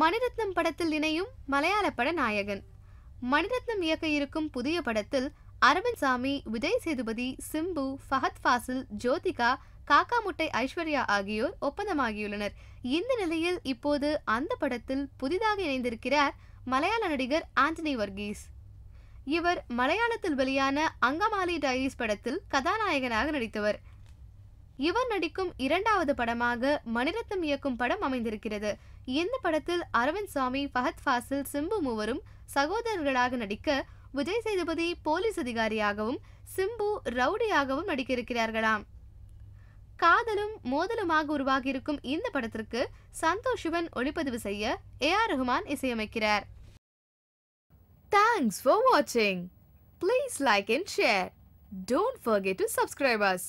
மணிரத்னம் படத்தில் இணையும் மலையாள பட நாயகன் மணிரத்னம் இயக்க இருக்கும் புதிய படத்தில் அரவிந்த் சாமி விஜய் சேதுபதி சிம்பு ஃபஹத் ஃபாசில் ஜோதிகா காக்கா முட்டை ஐஸ்வர்யா ஆகியோர் ஒப்பந்தமாகியுள்ளனர் இந்த நிலையில் இப்போது அந்த படத்தில் புதிதாக இணைந்திருக்கிறார் மலையாள நடிகர் ஆண்டனி வர்கீஸ் இவர் மலையாளத்தில் வெளியான அங்கமாலி டைரிஸ் படத்தில் கதாநாயகனாக நடித்தவர் இவர் நடிக்கும் இரண்டாவது படமாக மணிரத்னம் இயக்கும் படம் அமைந்திருக்கிறது இந்த படத்தில் அரவிந்த் சாமி ஃபஹத் ஃபாசில் சிம்பு மூவரும் சகோதரர்களாக நடிக்க விஜய் சேதுபதி போலீஸ் அதிகாரியாகவும் சிம்பு ரவுடியாகவும் நடிக்க இருக்கிறார்களாம் காதலும் மோதலுமாக உருவாகியிருக்கும் இந்த படத்திற்கு சந்தோஷ் சிவன் ஒளிப்பதிவு செய்ய ஏ ஆர் ரஹ்மான் இசையமைக்கிறார் தேங்க்ஸ் ஃபார் வாட்சிங் please like and share don't forget to subscribers